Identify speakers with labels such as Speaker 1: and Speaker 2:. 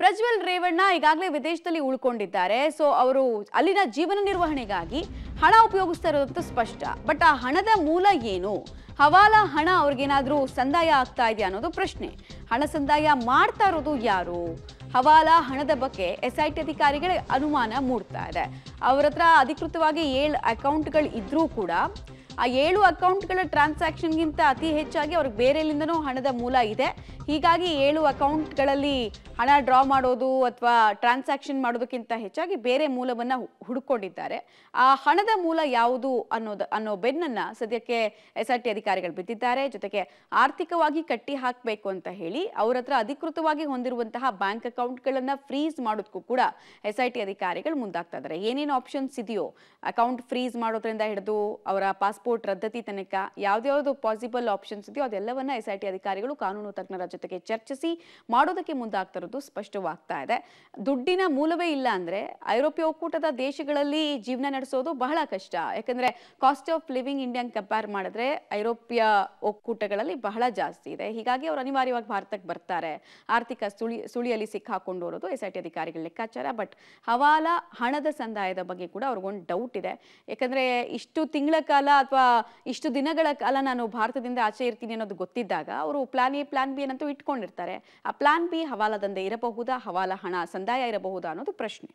Speaker 1: ಪ್ರಜ್ವಲ್ ರೇವಣ್ಣ ಈಗಾಗಲೇ ವಿದೇಶದಲ್ಲಿ ಉಳ್ಕೊಂಡಿದ್ದಾರೆ ಸೊ ಅವರು ಅಲ್ಲಿನ ಜೀವನ ನಿರ್ವಹಣೆಗಾಗಿ ಹಣ ಉಪಯೋಗಿಸ್ತಾ ಇರೋದಂತೂ ಸ್ಪಷ್ಟ ಬಟ್ ಆ ಹಣದ ಮೂಲ ಏನು ಹವಾಲ ಹಣ ಅವ್ರಿಗೇನಾದರೂ ಸಂದಾಯ ಆಗ್ತಾ ಇದೆಯಾ ಅನ್ನೋದು ಪ್ರಶ್ನೆ ಹಣ ಸಂದಾಯ ಮಾಡ್ತಾ ಇರೋದು ಯಾರು ಹವಾಲ ಹಣದ ಬಗ್ಗೆ ಎಸ್ ಐ ಟಿ ಅಧಿಕಾರಿಗಳೇ ಅನುಮಾನ ಮೂಡ್ತಾ ಇದೆ ಅವರ ಹತ್ರ ಅಧಿಕೃತವಾಗಿ ಏಳು ಅಕೌಂಟ್ಗಳು ಇದ್ರೂ ಕೂಡ ಆ ಏಳು ಅಕೌಂಟ್ಗಳ ಟ್ರಾನ್ಸಾಕ್ಷನ್ಗಿಂತ ಅತಿ ಹೆಚ್ಚಾಗಿ ಅವ್ರಿಗೆ ಬೇರೆಲ್ಲಿಂದನೂ ಹಣದ ಮೂಲ ಇದೆ ಹೀಗಾಗಿ ಏಳು ಅಕೌಂಟ್ಗಳಲ್ಲಿ ಹಣ ಡ್ರಾ ಮಾಡೋದು ಅಥವಾ ಟ್ರಾನ್ಸಾಕ್ಷನ್ ಮಾಡೋದಕ್ಕಿಂತ ಹೆಚ್ಚಾಗಿ ಬೇರೆ ಮೂಲವನ್ನು ಹುಡುಕೊಂಡಿದ್ದಾರೆ ಆ ಹಣದ ಮೂಲ ಯಾವುದು ಅನ್ನೋದು ಅನ್ನೋ ಬೆನ್ನನ್ನು ಸದ್ಯಕ್ಕೆ ಎಸ್ ಆರ್ ಟಿ ಅಧಿಕಾರಿಗಳು ಬಿದ್ದಿದ್ದಾರೆ ಜೊತೆಗೆ ಆರ್ಥಿಕವಾಗಿ ಕಟ್ಟಿ ಹಾಕಬೇಕು ಅಂತ ಹೇಳಿ ಅವರ ಹತ್ರ ಅಧಿಕೃತವಾಗಿ ಹೊಂದಿರುವಂತಹ ಬ್ಯಾಂಕ್ ಅಕೌಂಟ್ಗಳನ್ನು ಫ್ರೀಸ್ ಮಾಡೋದಕ್ಕೂ ಕೂಡ ಎಸ್ ಐ ಟಿ ಅಧಿಕಾರಿಗಳು ಮುಂದಾಗ್ತಾ ಇದ್ದಾರೆ ಏನೇನು ಆಪ್ಷನ್ಸ್ ಇದೆಯೋ ಅಕೌಂಟ್ ಫ್ರೀಸ್ ಮಾಡೋದ್ರಿಂದ ಹಿಡಿದು ಅವರ ಪಾಸ್ಪೋರ್ಟ್ ಕೋರ್ಟ್ ರದ್ದತಿ ತನಕ ಯಾವ್ದಾವ್ದು ಪಾಸಿಬಲ್ ಆಪ್ಷನ್ಸ್ ಇದೆಯೋ ಅದೆಲ್ಲವನ್ನ ಎಸ್ ಐ ಟಿ ಅಧಿಕಾರಿಗಳು ಕಾನೂನು ತಜ್ಞರ ಜೊತೆಗೆ ಚರ್ಚಿಸಿ ಮಾಡೋದಕ್ಕೆ ಮುಂದಾಗ್ತಾ ಸ್ಪಷ್ಟವಾಗ್ತಾ ಇದೆ ದುಡ್ಡಿನ ಮೂಲವೇ ಇಲ್ಲ ಅಂದ್ರೆ ಐರೋಪ್ಯ ಒಕ್ಕೂಟದ ದೇಶಗಳಲ್ಲಿ ಜೀವನ ನಡೆಸೋದು ಬಹಳ ಕಷ್ಟ ಯಾಕಂದ್ರೆ cost of living Indian compare ಮಾಡಿದ್ರೆ ಐರೋಪ್ಯ ಒಕ್ಕೂಟಗಳಲ್ಲಿ ಬಹಳ ಜಾಸ್ತಿ ಇದೆ ಹೀಗಾಗಿ ಅವರು ಅನಿವಾರ್ಯವಾಗಿ ಭಾರತಕ್ಕೆ ಬರ್ತಾರೆ ಆರ್ಥಿಕ ಸುಳಿ ಸುಳಿಯಲ್ಲಿ ಬರೋದು ಎಸ್ ಐ ಟಿ ಅಧಿಕಾರಿಗಳ ಲೆಕ್ಕಾಚಾರ ಬಟ್ ಹವಾಲ ಹಣದ ಸಂದಾಯದ ಬಗ್ಗೆ ಕೂಡ ಅವ್ರಿಗೊಂದು ಡೌಟ್ ಇದೆ ಯಾಕಂದ್ರೆ ಇಷ್ಟು ತಿಂಗಳ ಕಾಲ ಅಥವಾ ಇಷ್ಟು ದಿನಗಳ ಕಾಲ ನಾನು ಭಾರತದಿಂದ ಆಚೆ ಇರ್ತೀನಿ ಅನ್ನೋದು ಗೊತ್ತಿದ್ದಾಗ ಅವರು ಪ್ಲಾನ್ ಎ ಪ್ಲಾನ್ ಬಿ ಅನ್ನಂತೂ ಇಟ್ಕೊಂಡಿರ್ತಾರೆ ಆ ಪ್ಲಾನ್ ಬಿ ಹವಾಲಾದಂದೆ ಇರಬಹುದಾ ಹವಾಲ ಹಣ ಸಂದಾಯ ಇರಬಹುದಾ ಅನ್ನೋದು ಪ್ರಶ್ನೆ